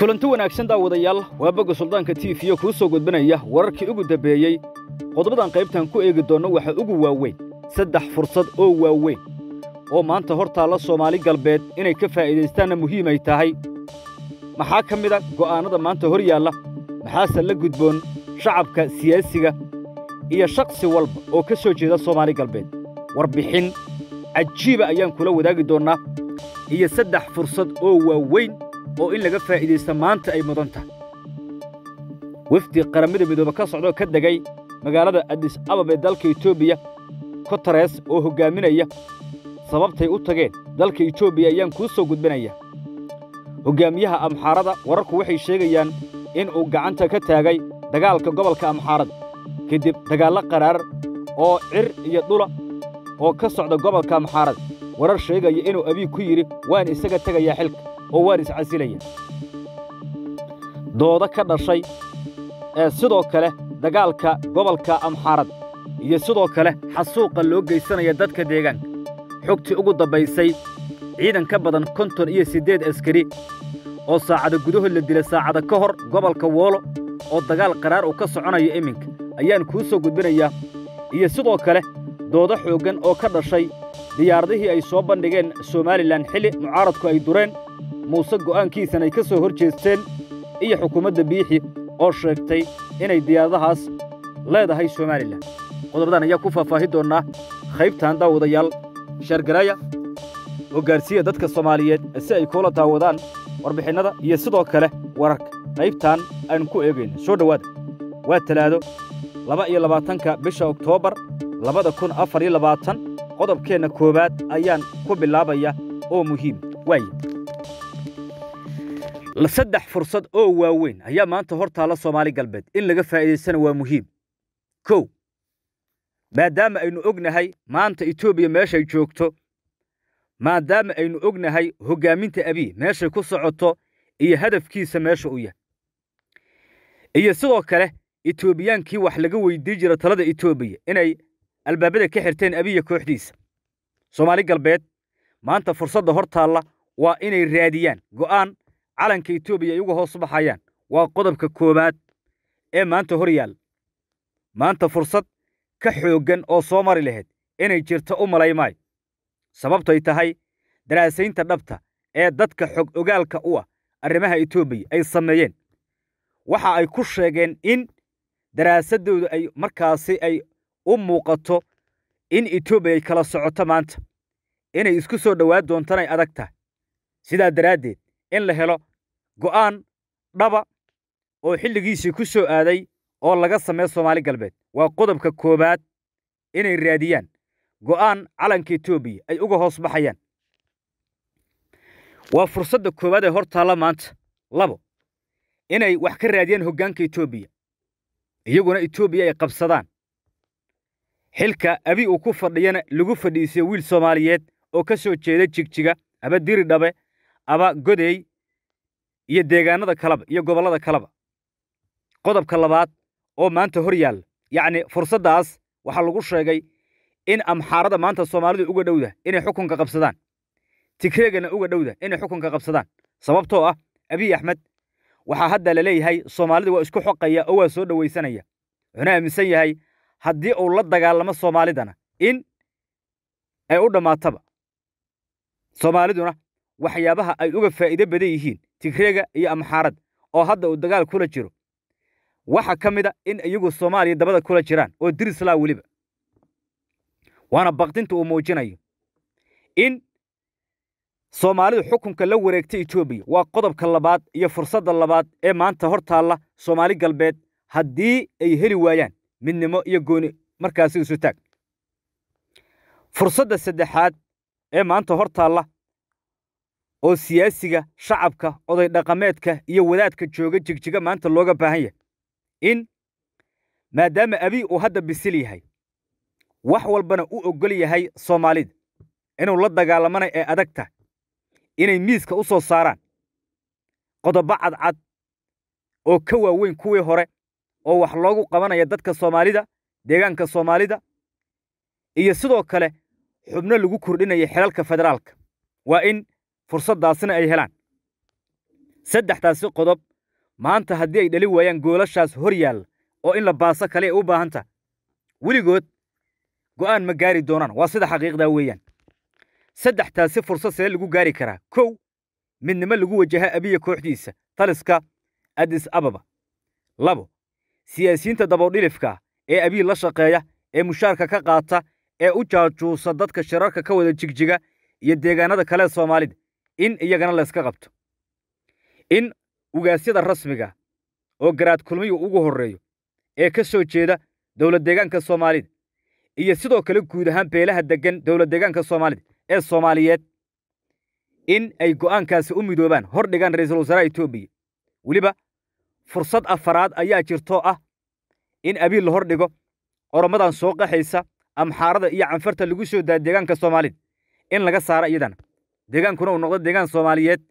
kulanti wanaagsan daawadayaal waa bogga suldaanka tiifiyo kuu soo gudbinaya wararkii ugu dambeeyey qodobadan qaybtan ku eegi doonno waxaa ugu waaweyn saddex fursad oo waaweyn oo maanta hor taalla soomaali galbeed inay ka faa'iidaystaanna muhiimay tahay maxaa ka mida ah go'aannada maanta hor yaalla maxaase la gudboon shacabka siyaasiga iyo shakhsi walba oo ka soo jeeda soomaali galbeed warbixin cajiiba ayaan kula wadaagi doonnaa iyo saddex fursad oo waaweyn oo in laga faa'iidaysta maanta ay mudan tahay wafdi qaramada midoobe ka socdoo ka degay magaalada adis abab ee dalka etoobiya kotares oo hoggaaminaya sababtay u tageen dalka etoobiya ayaan kuu soo gudbinaya hoggaamiyaha amxaarada wararku waxay sheegayaan in uu gacanta ka taagay dagaalka gobolka amxaarada kadib dagaallo qaraar oo cir iyo dhula oo ka socda gobolka amxaarada warar sheegaya inuu abiig ku yidhi waan isaga tegayaa xilka oo waan iscasilaya doodo ka dhashay ee sidoo kale dagaalka gobolka amxaarad iyo sidoo kale xasuuqa loo geysanaya dadka deegaanka xogtii ugu dambaysay ciidan ka badan konton iyo siddeed askari oo saacado gudahood la dila saacada ka hor gobolka woolo oo dagaal qaraar uu ka soconayo iminka ayaan kuu soo gudbinayaa iyo sidoo kale doodo xooggan oo ka dhashay diyaaradihii ay soo bandhigeen somalilan xilli mucaaradku ay dureen muuse go'aankiisan ay ka soo hor jeesteen iyo xukuumadda biixi oo sheegtay inay diyaaradahaas leedahay somalilan qodobadan ayaa ku faahfaahi doonnaa qaybtaan daawadayaal oo hoggaarsiya dadka soomaaliyeed si ay kuula daawadaan warbixinnada iyo sidoo kale wararka qaybtaan aynu ku eegayna soo dhowaada waa talaado laba iyo labaatanka bisha oktoobar labada kun afar iyo labaatan qodobkeenna koowaad ayaan ku bilaabaya oo muhiim waaye saddex fursad oo waaweyn ayaa maanta hortaalla soomaali galbeed in laga faa'iidaystana waa muhiim kow maadaama aynu ognahay maanta etoobiya meeshay joogto maadaama aynu ognahay hoggaaminta abiy meeshay ku socoto iyo hadafkiisa meesha u yah iyo sidoo kale etoobiyaankii wax laga weydii jira talada etoobiya inay albaabada ka xirteen abiya kooxdiisa soomaali galbeed maanta fursadda hortaalla waa inay raadiyaan go'aan calanka etoobiya ay uga hoos baxayaan waa qodobka koowaad ee maanta hor yaal maanta fursad ka xooggan oo soo mari lahayd inay jirto u malaymaay sababtoy tahay daraasaynta dhabta ee dadka xog ogaalka u ah arrimaha etoobiya ay sameeyeen waxa ay ku sheegeen in daraasaddoodu ay markaasi ay u muuqato in etoobiya ay kala socoto maanta inay isku soo dhowaad ay adag tahay sidaa daraaddeed in la helo go'aan dhaba oo xilligiisii ku soo aaday oo laga sameey soomaali galbeed waa qodobka koowaad inay raadiyaan go'aan calanka etoobiya ay uga hoos baxayaan waa fursadda koowaad ee hor taalla maanta labo inay wax ka raadiyaan hoggaanka etoobiya iyaguna etoobiya ay qabsadaan xilka abi uu ku fadhiyana lagu fadhiisiyo wiil soomaaliyeed oo ka soo jeeda jigjiga aba diri dhabe aba godey iyo deegaanada kalaba iyo gobollada kalaba qodobka labaad oo maanta hor yaalla yacni fursaddaas waxaa lagu sheegay in amxaarada maanta soomaalidu uga dhowda inay xukunka qabsadaan tigreegana uga dhowda inay xukunka qabsadaan sababtoo ah abiy axmed waxaa hadda la leeyahay soomaalida waa isku xoqaya oo waa soo dhowaysanaya wuxuuna aaminsan yahay haddii uu la dagaalamo soomaalidana in ay u dhammaataba soomaaliduna waxyaabaha ay uga faa'iido badan yihiin tigreega iyo amxaarad oo hadda uu dagaal kula jiro waxaa ka mid a ah in iyagu soomaaliya dabada kula jiraan oo dirislaa weliba waana baqdinta uu muujinayo in soomaalidu xukunka la wareegtay etoobiya waa qodobka labaad iyo fursadda labaad ee maanta hor taalla soomaali galbeed haddii ay heli waayaan midnimo iyo gooni markaasi isu taag fursadda saddexaad ee maanta hor taalla oo siyaasiga shacabka oday dhaqameedka iyo wadaadka jooga jigjiga maanta looga baahan yahay in maadaama abii uu hadda bisil yahay wax walbana u ogol yahay soomaalida inuu la dagaalamana ee adagta inay miiska u soo saaraan qodobo cadcad oo ka waaweyn kuwii hore oo wax loogu qabanaya dadka soomaalida deegaanka soomaalida iyo sidoo kale xubno lagu kordhinaya xilalka federaalka waa in fursaddaasna ay helaan saddexdaasi qodob maanta haddii ay dhali waayaan goolashaas hor yaalla oo in la baaso kale ee u baahanta weligood go'aan ma gaari doonaan waa sida xaqiiqdaa weeyaan saddextaasi fursad see lagu gaari karaa kow midnimo lagu wajaha abiya kooxdiisa taliska adis ababa labo siyaasiyiinta dabowdhilifka ah ee abiy la shaqeeya ee mushaarka ka qaata ee u jaajuusa dadka shirarka ka wada jigjiga iyo deegaanada kale soomaalida in iyagana layska qabto in ugaasyada rasmiga oo garaad kulmiyu ugu horreeyo ee ka soo jeeda dowlad deegaanka soomaalida iyo sidoo kale guud ahaan beelaha deggan dowlad deegaanka soomaalida ee soomaaliyeed in ay go'aankaasi u midoobaan hor dhigaan ra'iisul wasaaraha etoobiya weliba fursad afaraad ayaa jirtoo ah in abiil la hor dhigo orommadan soo qaxaysa amxaarada iyo canfarta lagu soo daaya deegaanka soomaalida in laga saara iyadana deegaankuna uu noqdo deegaan soomaaliyeed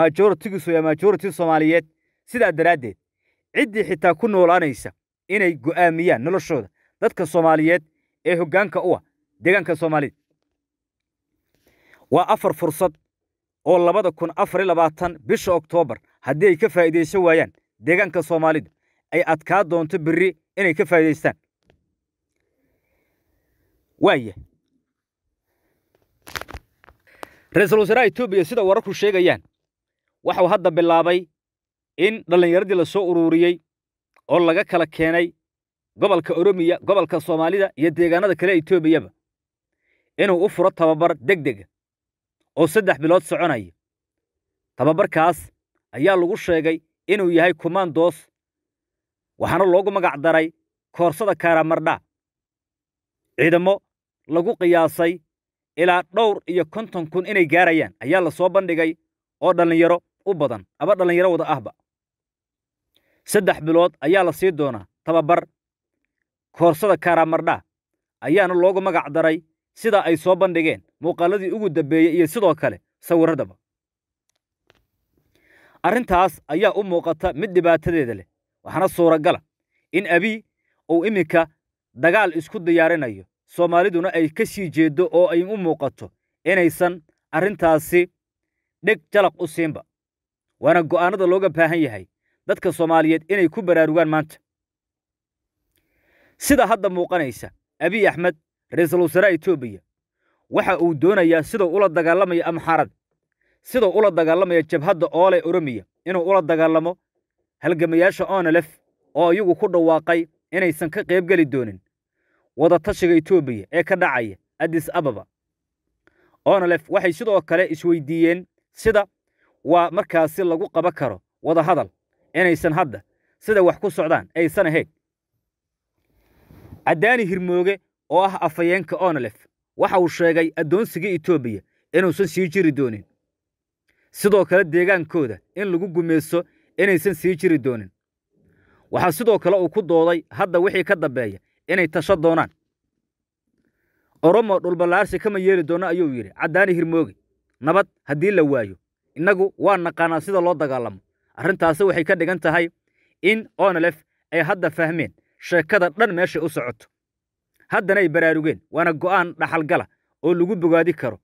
majoritigiisu yaa majority soomaaliyeed sidaa daraaddeed ciddii xitaa ku noolaanaysa inay go'aamiyaan noloshooda dadka soomaaliyeed ee hoggaanka u ah deegaanka soomaalida waa afar fursad oo labada kun afarlabaatan bisha oktoobar haddii ay ka faa'iidaysan waayaan deegaanka soomaalida ay adkaa doonto berri inay ka faa'idaystaan waaya ra-iisul wasaaraha etoobiya sida wararku sheegayaan waxau hadda bilaabay in dhallinyaradii la soo ururiyey oo laga kala keenay gobolka oromiya gobolka soomaalida iyo deegaanada kale e etoobiyaba inuu u furo tababar deg dega oo saddex bilood soconaya tababarkaas ayaa lagu sheegay inuu yahay kumandoos waxaana loogu magac daray koorsada kaaramardha ciidamo lagu qiyaasay ilaa dhowr iyo konton kun inay gaarayaan ayaa la soo bandhigay oo dhallinyaro u badan aba dhallinyaro wada ahba saddex bilood ayaa la sii doonaa tababar koorsada karamardha ayaana loogu magac daray sidaa ay soo bandhigeen muuqaaladii ugu dambeeyey iyo sidoo kale sawirradaba arrintaas ayaa u muuqata mid dhibaatadeeda leh waxaana suuragala ah in abi uu iminka dagaal isku diyaarinayo soomaaliduna ay ka sii jeeddo oo ay u muuqato inaysan arrintaasi dheg jalaq u siinba waana go'aanada looga baahan yahay dadka soomaaliyeed inay ku baraarugaan maanta sida hadda muuqanaysa abiy axmed ra-iisul wasaaraha etoobiya waxa uu doonayaa siduu ula dagaalamaya amxaarada siduu ula dagaalamaya jabhadda oole oromiya inuu ula dagaalamo halgamayaasha oonalef oo iyagu ku dhawaaqay inaysan ka qaybgeli doonin wadatashiga etoobiya ee ka dhacaya addis ababa onolef waxay sidoo kale isweydiiyeen sida waa markaasi lagu qaban karo wadahadal inaysan hadda sida wax ku socdaan aysan ahayn caddaani hirmooge oo ah afhayeenka onolef waxa uu sheegay addoonsiga etoobiya inuusan sii jiri doonin sidoo kale deegaankooda in lagu gumayso inaysan sii jiri doonin waxaa sidoo kale uu ku dooday hadda wixii ka dambeeya inay tasho doonaan oromo dhulbalaarsi kama yeeli doono ayuu yidhi caddaani hirmooge nabad haddii la waayo innagu waa naqaanaa sida loo dagaalamo arrintaasi waxay ka dhigan tahay in onalef ay hadda fahmeen sheekada dhan meeshay u socoto haddanay baraarugeen waana go'aan dhaxalgala oo lagu bogaadi karo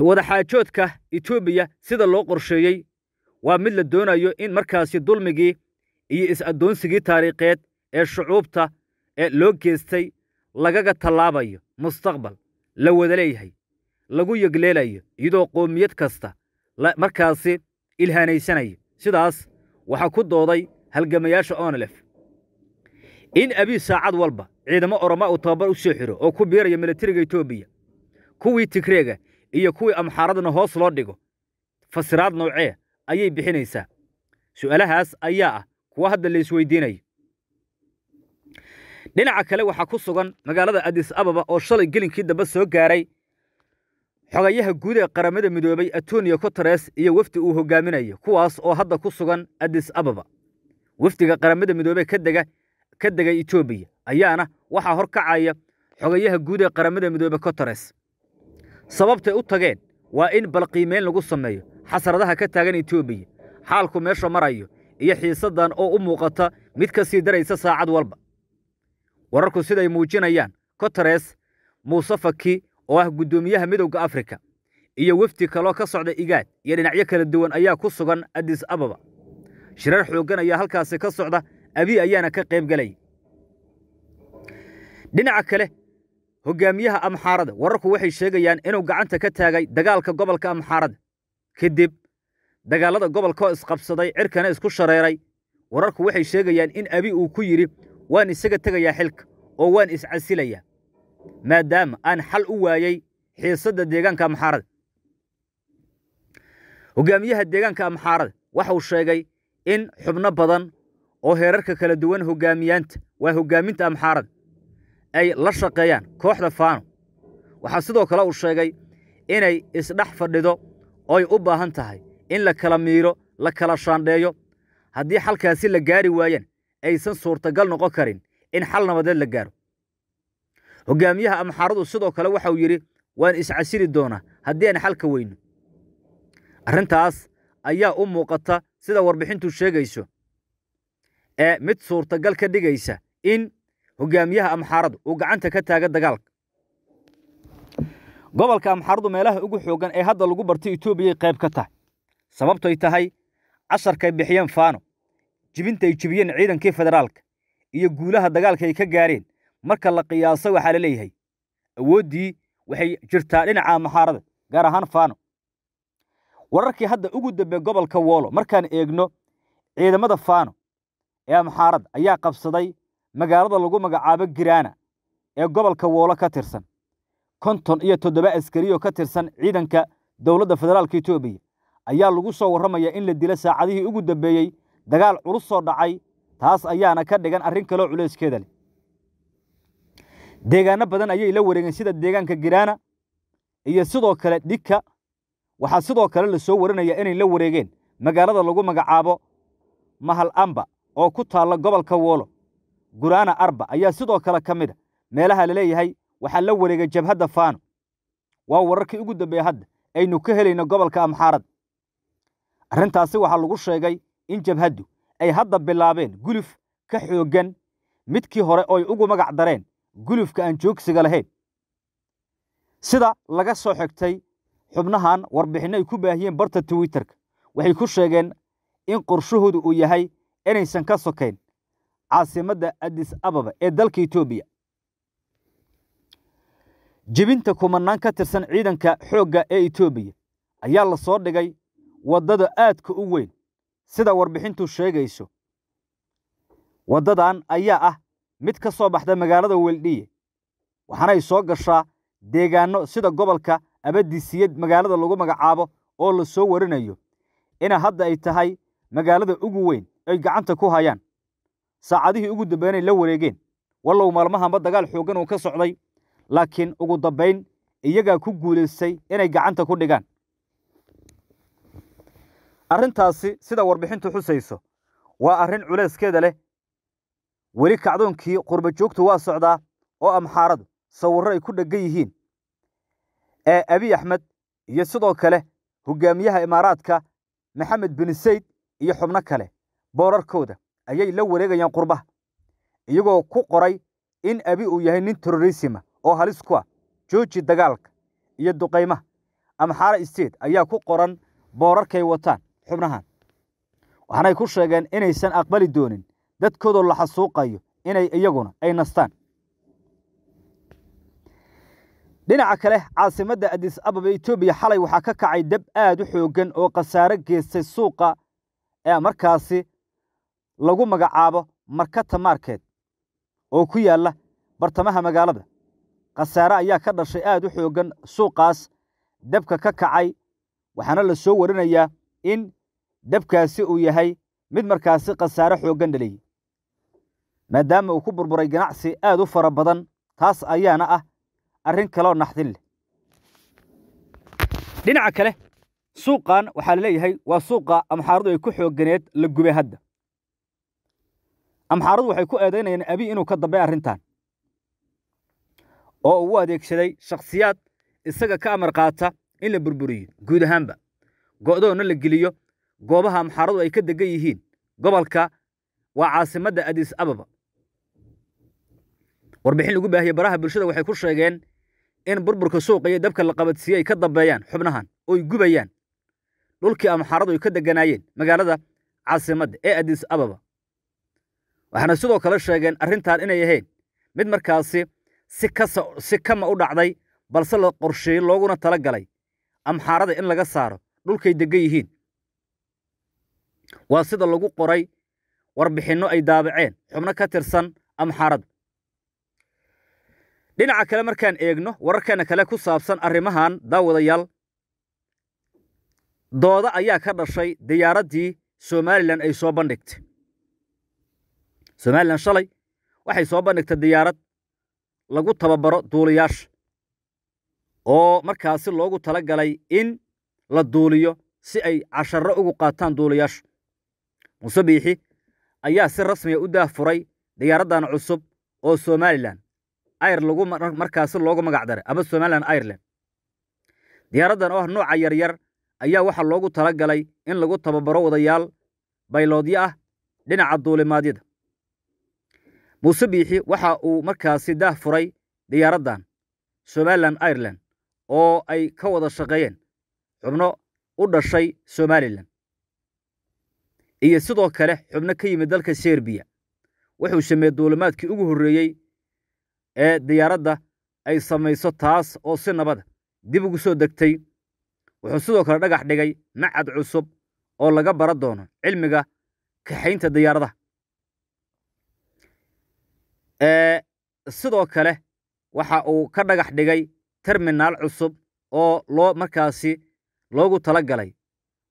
wadaxaajoodka etoobiya sida loo qorsheeyey waa mid la doonayo in markaasi dulmigii iyo is-addoonsigii taariikheed ee shucuubta ee loo geestay lagaga tallaabayo mustaqbal la wada leeyahay lagu yegleelayo iyadoo qoomiyad kasta markaasi ilhaanaysanayo sidaas waxaa ku dooday halgamayaasha onalef in abii saacad walba ciidamo oromaa uu tababar u soo xiro oo ku biiraya milatariga etoobiya kuwii tigreega iyo kuwii amxaaradana hoos loo dhigo fasiraad noocee ayay bixinaysaa su'aalahaas ayaa ah kuwa hadda laisweydiinayo dhinaca kale waxaa ku sugan magaalada adis ababa oo shalay gelinkii dambe soo gaaray xogayaha guud ee qaramada midoobay antonio coteres iyo wafdi uu hogaaminayo kuwaas oo hadda ku sugan adis ababa wafdiga qaramada midoobee ka degay etoobiya ayaana waxaa hor kacaya xogayaha guud ee qaramada midoobe coteres sababtay u tageen waa in balqiimeyn lagu sameeyo xasradaha ka taagan etoobiya xaalku meesha marayo iyo xiisaddan oo u muuqata mid ka sii daraysa saacad walba wararku siday muujinayaan kotares muuse faki oo ah guddoomiyaha midowda afrika iyo wefdi kaloo ka socda igaad iyo dhinacyo kala duwan ayaa ku sugan adis ababa shirar xooggan ayaa halkaasi ka socda abi ayaana ka qayb gelaya dhinaca kale hogaamiyaha amxaarada wararku waxay sheegayaan inuu gacanta ka taagay dagaalka gobolka amxaarada kadib dagaallada gobolka oo isqabsaday cirkana isku shareeray wararku waxay sheegayaan in abi uu ku yidhi waan isaga tegayaa xilka oo waan iscasilayaa maadaama aan xal u waayay xiisadda deegaanka amxaarada hogaamiyaha deegaanka amxaarada waxa uu sheegay in xubno badan oo heerarka kala duwan hogaamiyaanta waa hogaaminta amxaarada ay la shaqeeyaan kooxda faano waxaa sidoo kale uu sheegay inay isdhex fadhido ooy u baahan tahay in la kala miiro la kala shaandheeyo haddii xalkaasi la gaari waayaan aysan suurtagal noqon karin in xal nabadeed la gaaro hogaamiyaha amxaaradu sidoo kale waxa uu yidhi waan iscasiri doonaa haddii aan xalka weyno arrintaas ayaa u muuqata sida warbixintu sheegayso ee mid suurtagal ka dhigaysa in hogaamiyaha amxaaradu uu gacanta ka taaga dagaalka gobolka amxaaradu meelaha ugu xooggan ee hadda lagu bartay etoobiyaay qayb ka tahay sababtoy tahay casharkay bixiyeen faano jibinta ay jibiyeen ciidankii federaalka iyo guulaha dagaalka ay ka gaareen marka la qiyaaso waxaa la leeyahay awooddii waxay jirtaa dhinaca maxaarada gaar ahaan faano wararkii hadda ugu dambe gobolka woolo markaan eegno ciidamada faano ee amxaaradda ayaa qabsaday magaalada lagu magacaabo giraana ee gobolka woolo ka tirsan konton iyo toddoba askarioo ka tirsan ciidanka dowladda federaalka etoobiya ayaa lagu soo warramayaa in la dila saacadihii ugu dambeeyey dagaal culus soo dhacay taas ayaana ka dhigan arrin kaloo culayskeeda leh deegaano badan ayay la wareegeen sida deegaanka giraana iyo sidoo kale dhigka waxaa sidoo kale la soo warinaya inay la wareegeen magaalada lagu magacaabo mahal amba oo ku taalla gobolka woolo guraana arba ayaa sidoo kale ka mida meelaha la leeyahay waxaa la wareegay jabhadda faano waa wararkii ugu dambeeye hadda aynu ka helayno gobolka amxaarada arrintaasi waxaa lagu sheegay in jabhaddu ay hadda bilaabeen guluf ka xooggan midkii hore ooy ugu magac dareen gulufka aan joogsiga lahayn sida laga soo xigtay xubnahan warbixinno ay ku baahiyeen barta twitterka waxay ku sheegeen in qorshahoodu uu yahay inaysan ka sokayn caasimadda adis ababa ee dalka etoobiya jebinta kumanaan ka tirsan ciidanka xoogga ee etoobiya ayaa la soo dhigay waddada aadka u weyn sida warbixintu sheegayso waddadan ayaa ah mid ka soo baxda magaalada weldhiye waxaanay soo gashaa deegaanno sida gobolka abadiisiyad magaalada lagu magacaabo oo la soo warinayo ina hadda ay tahay magaalada ugu weyn ay gacanta ku hayaan saacadihii ugu dambeynay la wareegeen wallow maalmahanba dagaal xooggan uu ka socday laakiin ugu dambayn iyagaa ku guulaystay inay gacanta ku dhigaan arrintaasi sida warbixintu xusayso waa arrin culayskeeda leh weli kacdoonkii qurbajoogtu waa socdaa oo amxaaradu sawirro ay ku dheggan yihiin ee abi axmed iyo sidoo kale hogaamiyaha imaaraadka maxamed bin sayd iyo xubno kale boorarkooda ayay la wareegayaan qurbaha iyagoo ku qoray in abi uu yahay nin terorisima oo halis ku ah jooji dagaalka iyo duqaymaha amxaara state ayaa ku qoran boorarkay wataan xubnahan waxaanay ku sheegeen inaysan aqbali doonin dadkoodoo la xasuuqayo inay iyaguna ay nastaan dhinaca kale caasimadda adis ababa etoobiya xalay waxaa ka kacay dab aad u xooggan oo khasaare geystay suuqa ee markaasi lagu magacaabo markata maarkeed oo ku yaalla bartamaha magaalada khasaare ayaa ka dhashay aad u xooggan suuqaas dabka ka kacay waxaana la soo warinayaa in dabkaasi uu yahay mid markaasi khasaare xooggan dhaliyey maadaama uu ku burburay ganacsi aad u fara badan taas ayaana ah arrin kaloo naxdin leh dhinaca kale suuqan waxaa la leeyahay waa suuqa amxaaradu ay ku xoogganeed la gubay hadda amxaaradu waxay ku eedaynayeen abi inuu ka dambay arrintan oo uu u adeegsaday shakhsiyaad isaga ka amar qaata in la burburiyo guud ahaanba go'doonna la geliyo goobaha amxaaradu ay ka degan yihiin gobolka waa caasimadda adis ababa warbixin lagu baahiyey baraha bulshada waxay ku sheegeen in burburka suuqa iyo dabka la qabadsiiyey ay ka dambeeyaan xubnahan ooy gubayaan dhulkii amxaaradu ay ka degganaayeen magaalada caasimadda ee adis ababa waxaana sidoo kale sheegeen arrintan inay ahayn mid markaasi si kama u dhacday balse la qorsheeyey looguna tala galay amxaarada in laga saaro dhulkay degan yihiin waa sida lagu qoray warbixinno ay daabaceen xubno ka tirsan amxaaradda dhinaca kale markaan eegno wararkeena kale ku saabsan arrimahan daawadayaal dooda ayaa ka dhashay diyaaraddii somalilan ay soo bandhigtay somalilan shalay waxay soo bandhigtay diyaarad lagu tababaro duulayaasha oo markaasi loogu tala galay in la duuliyo si ay casharro ugu qaataan duuliyaashu muuse biixi ayaa si rasmiya u daahfuray diyaaraddan cusub oo somalilan ayr lagu markaasi loogu magac daray ama somalilan irelan diyaaraddan oo ah nooca yaryar ayaa waxaa loogu talagalay in lagu tababaro wadayaal bayloodyo ah dhinaca duulimaadyada muuse biixi waxa uu markaasi daah furay diyaaraddan somalilan irelan oo ay ka wada shaqeeyeen xubno u dhashay somalilan iyo sidoo kale xubno ka yimid dalka serbiya wuxuu sameeyey duulimaadkii ugu horreeyey ee diyaaradda ay samayso taas oo si nabada ah dib ugu soo degtay wuxuu sidoo kale dhagax dhigay macad cusub oo laga bara doono cilmiga kaxaynta diyaaradaha sidoo kale waxa uu ka dhagax dhigay terminaal cusub oo loo markaasi loogu tala galay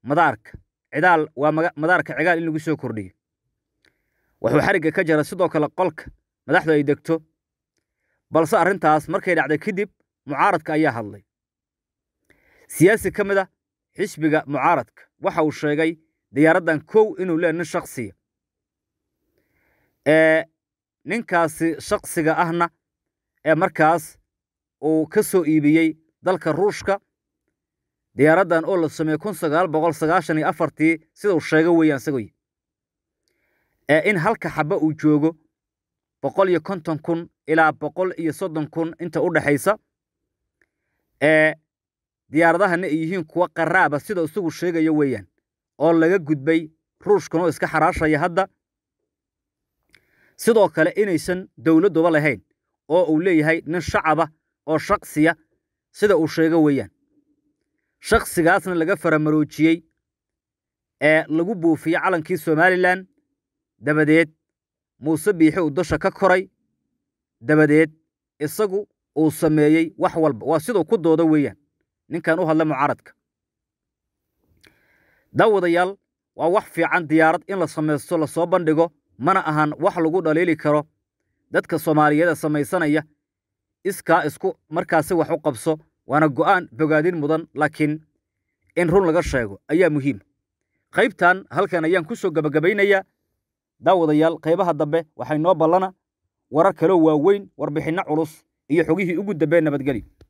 madaarka cidaal waa madaarka cigaal in lagu soo kordhiyo wuxuu xarigga ka jara sidoo kale qolka madaxdu ay degto balse arrintaas markay dhacday kadib mucaaradka ayaa hadlay siyaasi ka mid a ah xisbiga mucaaradka waxa uu sheegay diyaaraddan kow inuu leeya nin shaksiya ee ninkaasi shaqsiga ahna ee markaas uu ka soo iibiyey dalka ruushka diyaaraddan oo la sameeyey kun sagaal boqol sagaashan iyo afartii sida uu sheego weeyaan isagoy ee in halka xaba uu joogo boqol iyo konton kun ilaa boqol iyo soddon kun inta u dhexaysa ee diyaaradahana ay yihiin kuwa qaraaba sida isagu sheegayo weeyaan oo laga gudbay ruushkan oo iska xaraashaya hadda sidoo kale inaysan dowladduba lahayn oo uu leeyahay nin shacaba oo shaksiya sida uu sheego weeyaan shakhsigaasna laga faramaroojiyey ee lagu buufiyey calankii somalilan dabadeed muuse biixi uu dusha ka koray dabadeed isagu uu sameeyey wax walba waa siduu ku dooda weeyaan ninkan u hadla mucaaradka daawadayaal waa wax fiican diyaarad in la samaysto lasoo bandhigo mana ahan wax lagu dhaliili karo dadka soomaaliyeed ee samaysanaya iskaa isku markaasi wax u qabso waana go'aan bogaadin mudan laakiin in run laga sheego ayaa muhiim qaybtan halkan ayaan ku soo gabagabaynayaa daawadayaal qaybaha dambe waxay noo ballana warar kaloo waaweyn warbixinno culus iyo xogihii ugu dambeen nabadgeli